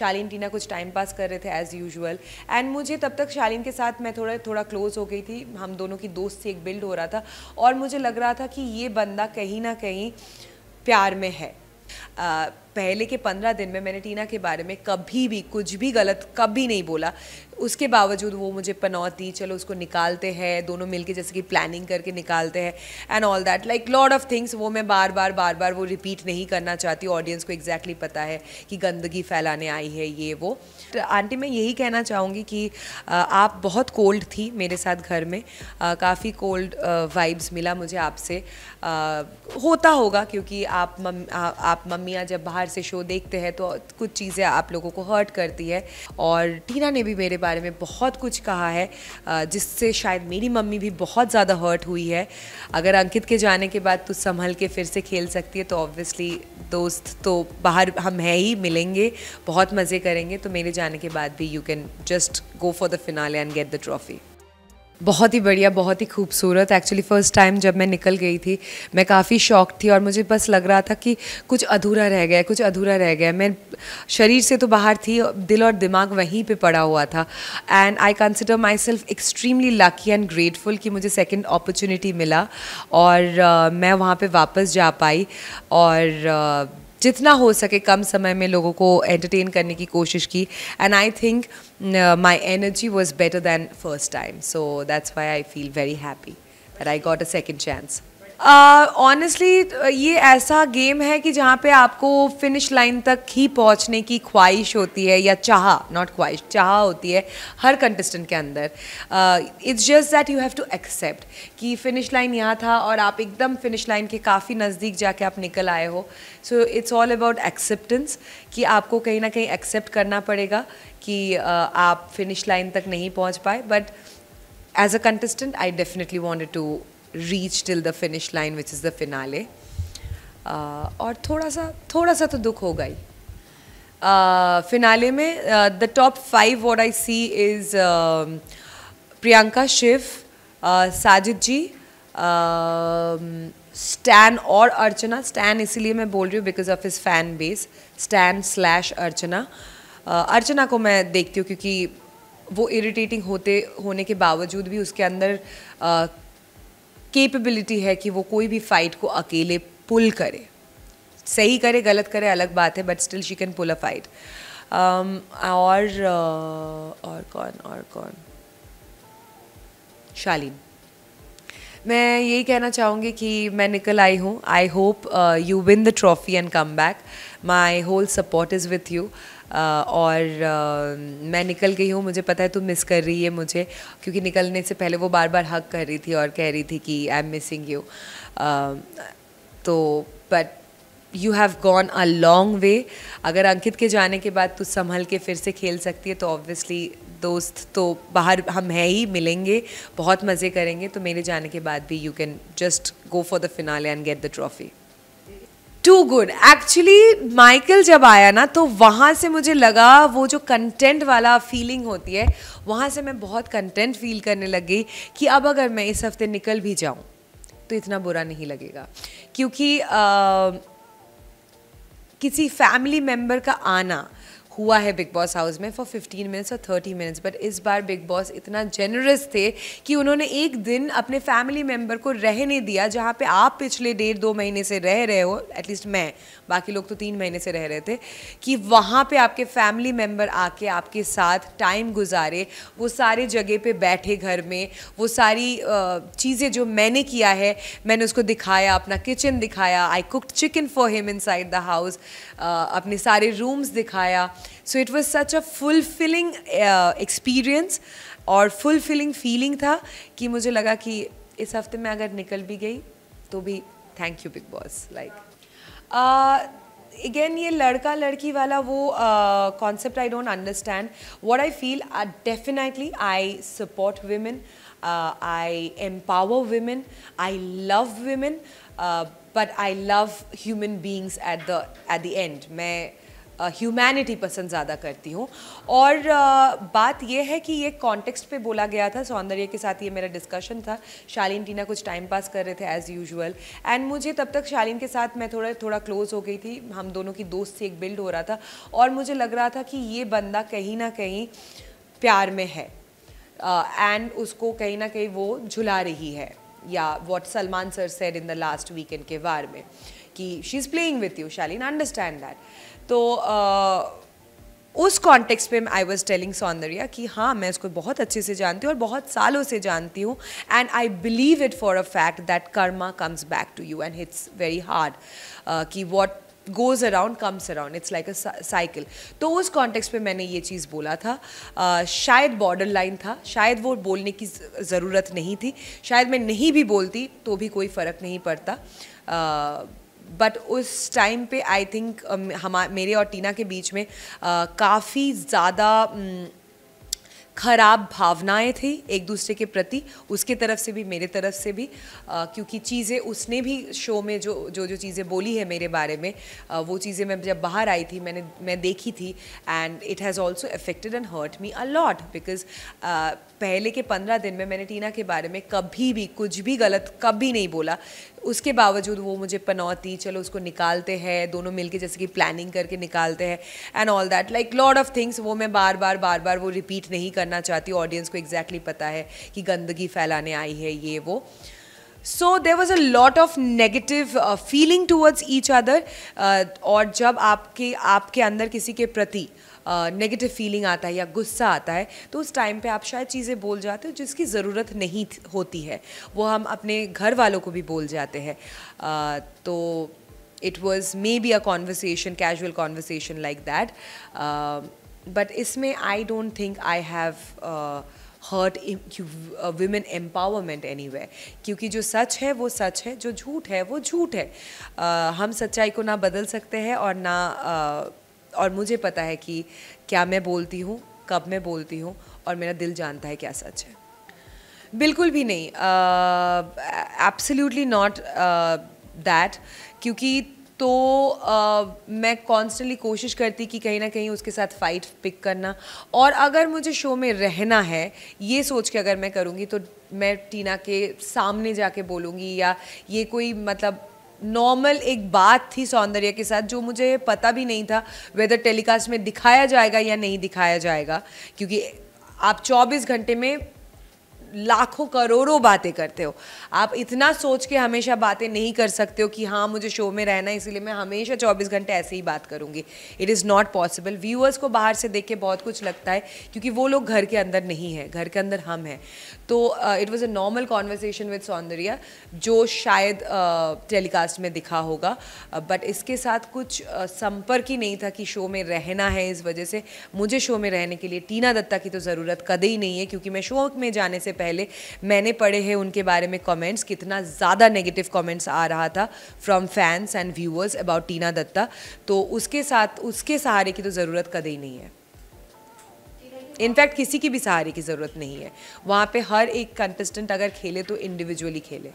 शालीन टीना कुछ time pass कर रहे थे एज़ यूजल एंड मुझे तब तक शालीन के साथ मैं थोड़ा थोड़ा क्लोज़ हो गई थी हम दोनों की दोस्त से एक बिल्ड हो रहा था और मुझे लग रहा था कि ये बंदा कहीं ना कहीं प्यार में है uh, पहले के पंद्रह दिन में मैंने टीना के बारे में कभी भी कुछ भी गलत कभी नहीं बोला उसके बावजूद वो मुझे पनौती चलो उसको निकालते हैं दोनों मिलके जैसे कि प्लानिंग करके निकालते हैं and all that like lot of things वो मैं बार बार बार बार वो रिपीट नहीं करना चाहती ऑडियंस को एग्जैक्टली exactly पता है कि गंदगी फैलाने आई है ये वो तो आंटी मैं यही कहना चाहूँगी कि आप बहुत कोल्ड थी मेरे साथ घर में काफ़ी कोल्ड वाइब्स मिला मुझे आपसे होता होगा क्योंकि आप मम, आ, आप मम्मियाँ जब बाहर बाहर से शो देखते हैं तो कुछ चीज़ें आप लोगों को हर्ट करती है और टीना ने भी मेरे बारे में बहुत कुछ कहा है जिससे शायद मेरी मम्मी भी बहुत ज़्यादा हर्ट हुई है अगर अंकित के जाने के बाद तू संभल के फिर से खेल सकती है तो ऑब्वियसली दोस्त तो बाहर हम है ही मिलेंगे बहुत मज़े करेंगे तो मेरे जाने के बाद भी you can just go for the finale and get the trophy बहुत ही बढ़िया बहुत ही खूबसूरत एक्चुअली फ़र्स्ट टाइम जब मैं निकल गई थी मैं काफ़ी शौक थी और मुझे बस लग रहा था कि कुछ अधूरा रह गया कुछ अधूरा रह गया मैं शरीर से तो बाहर थी दिल और दिमाग वहीं पे पड़ा हुआ था and I consider myself extremely lucky and grateful कि मुझे सेकेंड अपॉर्चुनिटी मिला और uh, मैं वहाँ पर वापस जा पाई और uh, जितना हो सके कम समय में लोगों को एंटरटेन करने की कोशिश की and I think my energy was better than first time so that's why I feel very happy that I got a second chance honestly uh, uh, ये ऐसा गेम है कि जहाँ पे आपको फिनिश लाइन तक ही पहुँचने की ख्वाहिश होती है या चाह नॉट ख्वाहिश चाह होती है हर कंटेस्टेंट के अंदर it's just that you have to accept कि फिनिश लाइन यहाँ था और आप एकदम फिनिश लाइन के काफ़ी नज़दीक जाके आप निकल आए हो so it's all about acceptance कि आपको कहीं ना कहीं एक्सेप्ट करना पड़ेगा कि uh, आप फिनिश लाइन तक नहीं पहुँच पाए but as a contestant I definitely want to reach till the finish line which is the finale और थोड़ा सा थोड़ा सा तो दुख होगा ही फिनाले uh, में the top five what I see is Priyanka Shiv Sajid ji stan और अर्चना स्टैन इसीलिए मैं बोल रही हूँ because of is fan base stan slash Archana Archana को मैं देखती हूँ क्योंकि वो इरिटेटिंग होते होने के बावजूद भी उसके अंदर uh, केपेबिलिटी है कि वो कोई भी फाइट को अकेले पुल करे सही करे गलत करे अलग बात है but still she can pull a fight और uh, और कौन और कौन शालीन मैं यही कहना चाहूँगी कि मैं निकल आई हूँ I hope you win the trophy and come back my whole support is with you और मैं निकल गई हूँ मुझे पता है तू मिस कर रही है मुझे क्योंकि निकलने से पहले वो बार बार हक कर रही थी और कह रही थी कि आई एम मिसिंग यू तो but you have gone a long way अगर अंकित के जाने के बाद तू संभल के फिर से खेल सकती है तो ऑब्वियसली दोस्त तो बाहर हम है ही मिलेंगे बहुत मज़े करेंगे तो मेरे जाने के बाद भी you can just go for the finale and get the trophy too good actually Michael जब आया ना तो वहाँ से मुझे लगा वो जो कंटेंट वाला फीलिंग होती है वहाँ से मैं बहुत कंटेंट फील करने लग गई कि अब अगर मैं इस हफ्ते निकल भी जाऊँ तो इतना बुरा नहीं लगेगा क्योंकि आ, किसी फैमिली मेम्बर का आना हुआ है बिग बॉस हाउस में फॉर 15 मिनट्स और 30 मिनट्स बट इस बार बिग बॉस इतना जेनरस थे कि उन्होंने एक दिन अपने फैमिली मेम्बर को रहने दिया जहाँ पे आप पिछले डेढ़ दो महीने से रह रहे हो एटलीस्ट मैं बाकी लोग तो तीन महीने से रह रहे थे कि वहाँ पे आपके फैमिली मेम्बर आके आपके साथ टाइम गुजारे वो सारे जगह पे बैठे घर में वो सारी चीज़ें जो मैंने किया है मैंने उसको दिखाया अपना किचन दिखाया I cook chicken for him inside the house अपने सारे रूम्स दिखाया so it was such a fulfilling experience और फुलफिलिंग फीलिंग था कि मुझे लगा कि इस हफ्ते में अगर निकल भी गई तो भी thank you Bigg Boss like again ये लड़का लड़की वाला वो concept I don't understand what I feel definitely I support women I empower women I love women but I love human beings at the at the end मैं humanity पसंद ज़्यादा करती हूँ और बात यह है कि ये कॉन्टेक्स्ट पे बोला गया था सौंदर्य के साथ ये मेरा डिस्कशन था शालीन टीना कुछ टाइम पास कर रहे थे एज़ यूजल एंड मुझे तब तक शालीन के साथ मैं थोड़ा थोड़ा क्लोज़ हो गई थी हम दोनों की दोस्ती एक बिल्ड हो रहा था और मुझे लग रहा था कि ये बंदा कहीं ना कहीं प्यार में है एंड uh, उसको कहीं ना कहीं वो झुला रही है या what Salman sir said in the last weekend के वार में कि she is playing with you Shalin understand that तो आ, उस कॉन्टेक्स पे आई वॉज टेलिंग सौंदर्या कि हाँ मैं इसको बहुत अच्छे से जानती हूँ और बहुत सालों से जानती हूँ and I believe it for a fact that karma comes back to you and it's very hard कि what goes around comes around it's like a cycle तो उस कॉन्टेक्स पे मैंने ये चीज़ बोला था शायद बॉर्डर लाइन था शायद वो बोलने की ज़रूरत नहीं थी शायद मैं नहीं भी बोलती तो भी कोई फ़र्क नहीं पड़ता बट उस टाइम पे आई थिंक हम मेरे और टीना के बीच में uh, काफ़ी ज़्यादा um, ख़राब भावनाएं थी एक दूसरे के प्रति उसके तरफ से भी मेरे तरफ से भी आ, uh, क्योंकि चीज़ें उसने भी शो में जो जो जो चीज़ें बोली है मेरे बारे में आ, uh, वो चीज़ें मैं जब बाहर आई थी मैंने मैं देखी थी and it has also affected and hurt me a lot because पहले के पंद्रह दिन में मैंने टीना के बारे में कभी भी कुछ भी गलत कभी नहीं बोला उसके बावजूद वो मुझे पनौती चलो उसको निकालते हैं दोनों मिलके जैसे कि प्लानिंग करके निकालते हैं and all that like lot of things वो मैं बार बार बार बार वो रिपीट नहीं करना चाहती ऑडियंस को एग्जैक्टली exactly पता है कि गंदगी फैलाने आई है ये वो so there was a lot of negative feeling towards each other और जब आपके आपके अंदर किसी के प्रति नेगेटिव uh, फीलिंग आता है या गुस्सा आता है तो उस टाइम पे आप शायद चीज़ें बोल जाते हो जिसकी ज़रूरत नहीं होती है वो हम अपने घर वालों को भी बोल जाते हैं uh, तो it was maybe a conversation casual conversation like that but इसमें I don't think I have hurt women empowerment any way क्योंकि जो सच है वो सच है जो झूठ है वो झूठ है uh, हम सच्चाई को ना बदल सकते हैं और ना uh, और मुझे पता है कि क्या मैं बोलती हूँ कब मैं बोलती हूँ और मेरा दिल जानता है क्या सच है बिल्कुल भी नहीं एब्सोल्यूटली नॉट दैट क्योंकि तो आ, मैं कॉन्स्टेंटली कोशिश करती कि कहीं ना कहीं उसके साथ फाइट पिक करना और अगर मुझे शो में रहना है ये सोच के अगर मैं करूँगी तो मैं टीना के सामने जाके बोलूँगी या ये कोई मतलब नॉर्मल एक बात थी सौंदर्य के साथ जो मुझे पता भी नहीं था वेदर टेलीकास्ट में दिखाया जाएगा या नहीं दिखाया जाएगा क्योंकि आप 24 घंटे में लाखों करोड़ों बातें करते हो आप इतना सोच के हमेशा बातें नहीं कर सकते हो कि हाँ मुझे शो में रहना है इसीलिए मैं हमेशा 24 घंटे ऐसे ही बात करूँगी it is not possible viewers को बाहर से देख के बहुत कुछ लगता है क्योंकि वो लोग घर के अंदर नहीं है घर के अंदर हम हैं तो it was a normal conversation with Soundarya जो शायद टेलीकास्ट uh, में दिखा होगा बट uh, इसके साथ कुछ uh, संपर्क ही नहीं था कि शो में रहना है इस वजह से मुझे शो में रहने के लिए टीना दत्ता की तो ज़रूरत कदे ही नहीं है क्योंकि मैं शो में जाने से पहले मैंने पढ़े हैं उनके बारे में कमेंट्स कितना ज़्यादा नेगेटिव कमेंट्स आ रहा था from fans and viewers about Tina Datta तो उसके साथ उसके सहारे की तो ज़रूरत कदई नहीं है इनफैक्ट किसी की भी सहारे की ज़रूरत नहीं है वहाँ पे हर एक कंटेस्टेंट अगर खेले तो इंडिविजुअली खेले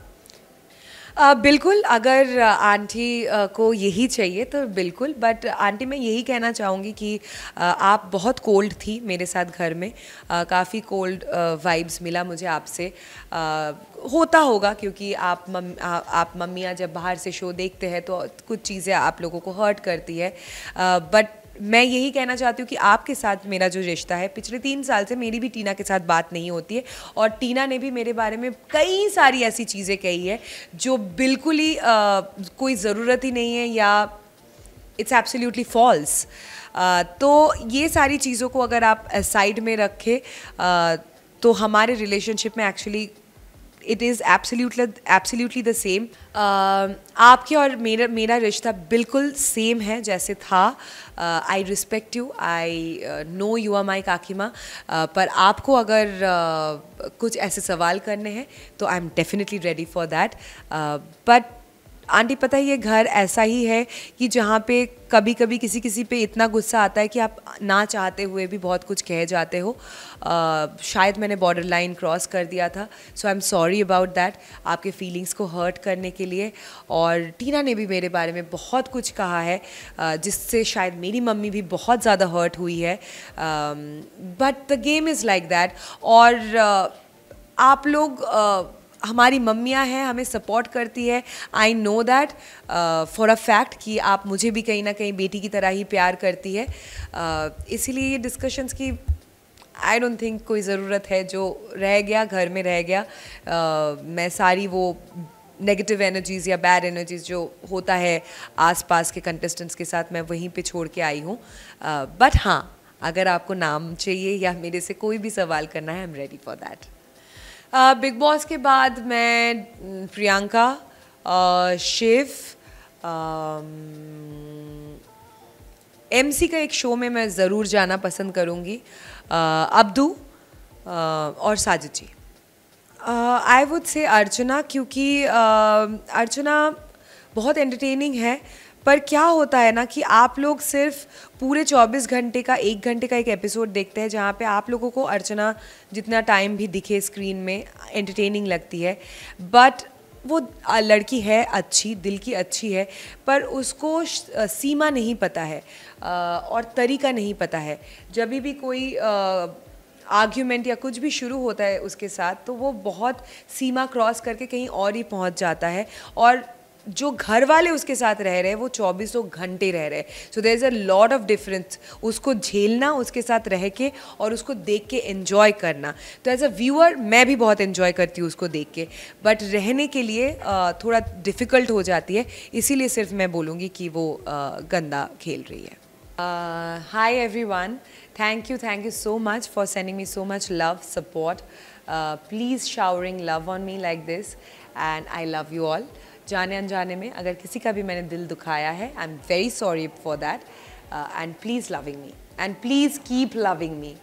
आ, बिल्कुल अगर आंटी को यही चाहिए तो बिल्कुल बट आंटी मैं यही कहना चाहूँगी कि आ, आप बहुत कोल्ड थी मेरे साथ घर में काफ़ी कोल्ड वाइब्स मिला मुझे आपसे होता होगा क्योंकि आप मम आ, आप मम्मियाँ जब बाहर से शो देखते हैं तो कुछ चीज़ें आप लोगों को हर्ट करती है बट मैं यही कहना चाहती हूँ कि आपके साथ मेरा जो रिश्ता है पिछले तीन साल से मेरी भी टीना के साथ बात नहीं होती है और टीना ने भी मेरे बारे में कई सारी ऐसी चीज़ें कही है जो बिल्कुल ही आ, कोई ज़रूरत ही नहीं है या इट्स एब्सोल्यूटली फॉल्स तो ये सारी चीज़ों को अगर आप साइड में रखें तो हमारे रिलेशनशिप में actually it is absolutely absolutely the same आपके और मेरा मेरा रिश्ता बिल्कुल सेम है जैसे था I respect you I know you are my kakima uh, पर आपको अगर uh, कुछ ऐसे सवाल करने हैं तो I am definitely ready for that but aunty पता है ये घर ऐसा ही है कि जहाँ पे कभी कभी किसी किसी पे इतना गुस्सा आता है कि आप ना चाहते हुए भी बहुत कुछ कह जाते हो आ, शायद मैंने बॉर्डर लाइन क्रॉस कर दिया था so I am sorry about that आपके फीलिंग्स को हर्ट करने के लिए और टीना ने भी मेरे बारे में बहुत कुछ कहा है जिससे शायद मेरी मम्मी भी बहुत ज़्यादा हर्ट हुई है but the game is like that और आप लोग हमारी मम्मियाँ हैं हमें सपोर्ट करती है I know that for a fact कि आप मुझे भी कहीं ना कहीं बेटी की तरह ही प्यार करती है uh, इसीलिए ये डिस्कशंस की आई डोंट थिंक कोई ज़रूरत है जो रह गया घर में रह गया uh, मैं सारी वो नेगेटिव एनर्जीज़ या बैड एनर्जीज़ जो होता है आसपास के कंटेस्टेंट्स के साथ मैं वहीं पे छोड़ के आई हूँ बट uh, हाँ अगर आपको नाम चाहिए या मेरे से कोई भी सवाल करना है I am ready for that Bigg uh, Boss के बाद मैं mm, Priyanka uh, Shiv MC um, का एक शो में मैं ज़रूर जाना पसंद करूँगी uh, अब्दू और साजिद जी आई वुड से अर्चना क्योंकि अर्चना बहुत एंटरटेनिंग है पर क्या होता है ना कि आप लोग सिर्फ पूरे 24 घंटे का एक घंटे का एक एपिसोड देखते हैं जहाँ पे आप लोगों को अर्चना जितना टाइम भी दिखे स्क्रीन में एंटरटेनिंग लगती है बट वो लड़की है अच्छी दिल की अच्छी है पर उसको सीमा नहीं पता है और तरीका नहीं पता है जब भी कोई आर्ग्यूमेंट या कुछ भी शुरू होता है उसके साथ तो वो बहुत सीमा क्रॉस करके कहीं और ही पहुंच जाता है और जो घर वाले उसके साथ रह रहे हैं वो चौबीसों घंटे रह रहे हैं so there is a lot of difference उसको झेलना उसके साथ रह के और उसको देख के इन्जॉय करना तो एज अ व्यूअर मैं भी बहुत इन्जॉय करती हूँ उसको देख के बट रहने के लिए थोड़ा डिफ़िकल्ट हो जाती है इसीलिए सिर्फ मैं बोलूँगी कि वो गंदा खेल रही है hi one thank you thank you so much for sending me so much love support please showering love on me like this and I love you all जाने अनजाने में अगर किसी का भी मैंने दिल दुखाया है I am very sorry for that and please loving me and please keep loving me